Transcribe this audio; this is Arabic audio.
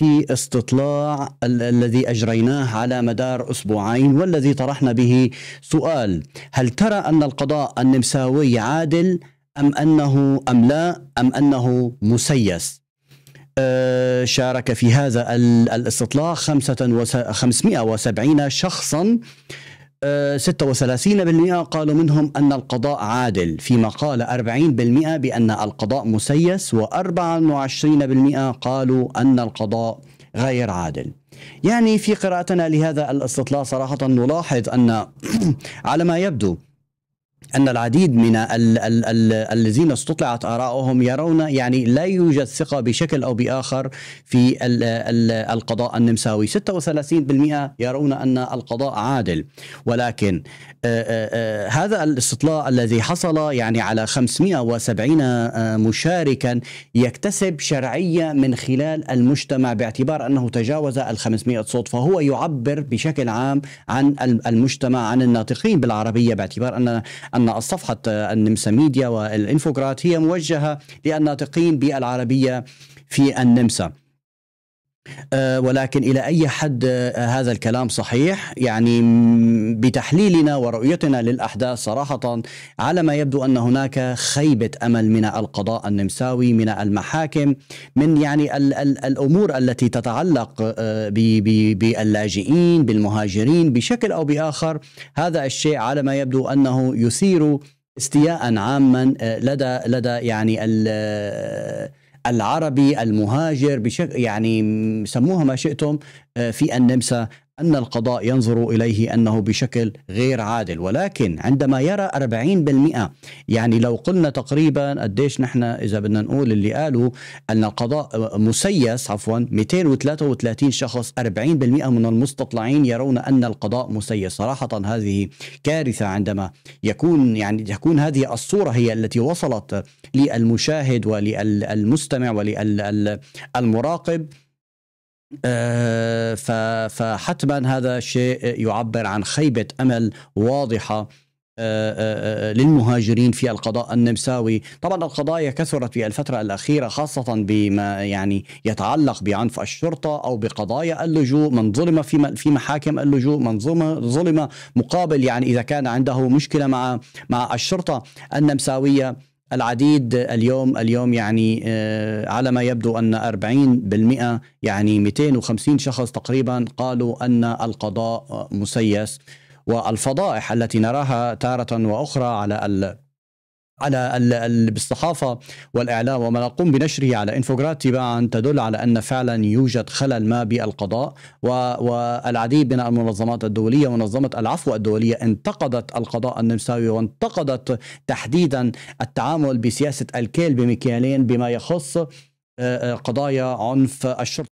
في استطلاع ال- الذي اجريناه على مدار اسبوعين والذي طرحنا به سؤال هل ترى ان القضاء النمساوي عادل ام انه ام لا ام انه مسيس؟ أه شارك في هذا ال- الاستطلاع 570 شخصا 36% قالوا منهم أن القضاء عادل فيما قال 40% بأن القضاء مسيس و24% قالوا أن القضاء غير عادل يعني في قراءتنا لهذا الاستطلاع صراحة نلاحظ أن على ما يبدو أن العديد من الذين استطلعت آراؤهم يرون يعني لا يوجد ثقة بشكل أو بآخر في الـ الـ القضاء النمساوي 36% يرون أن القضاء عادل ولكن آآ آه، آآ آه، آه، هذا الاستطلاع الذي حصل يعني على 570 مشاركا يكتسب شرعية من خلال المجتمع باعتبار أنه تجاوز ال 500 صوت فهو يعبر بشكل عام عن المجتمع عن الناطقين بالعربية باعتبار أن أن الصفحة النمسا ميديا والإنفوغرات هي موجهة للناطقين بالعربية في النمسا آه، ولكن الى اي حد آه، هذا الكلام صحيح يعني بتحليلنا ورؤيتنا للاحداث صراحه على ما يبدو ان هناك خيبه امل من القضاء النمساوي من المحاكم من يعني ال ال الامور التي تتعلق آه، باللاجئين بالمهاجرين بشكل او باخر هذا الشيء على ما يبدو انه يثير استياء عاما لدى لدى يعني العربي المهاجر بشكل يعني سموها ما شئتم آه، في النمسا أن القضاء ينظر إليه أنه بشكل غير عادل ولكن عندما يرى 40% يعني لو قلنا تقريبا قديش نحن إذا بدنا نقول اللي قالوا أن القضاء مسيس عفوا 233 شخص 40% من المستطلعين يرون أن القضاء مسيس صراحة هذه كارثة عندما يكون يعني تكون هذه الصورة هي التي وصلت للمشاهد وللمستمع وللمراقب آه، فحتما هذا شيء يعبر عن خيبة أمل واضحة آه، آه، للمهاجرين في القضاء النمساوي طبعا القضايا كثرت في الفترة الأخيرة خاصة بما يعني يتعلق بعنف الشرطة أو بقضايا اللجوء من ظلم في في محاكم اللجوء من ظلم مقابل يعني إذا كان عنده مشكلة مع مع الشرطة النمساوية العديد اليوم اليوم يعني آه، على ما يبدو ان 40% يعني 250 شخص تقريبا قالوا ان القضاء مسيس والفضائح التي نراها تاره واخرى على على بالصحافه والاعلام وما نقوم بنشره على انفوجراد تباعا تدل على ان فعلا يوجد خلل ما بالقضاء والعديد من المنظمات الدوليه منظمه العفو الدوليه انتقدت القضاء النمساوي وانتقدت تحديدا التعامل بسياسه الكيل بمكيالين بما يخص آه، آه، قضايا عنف الشرطه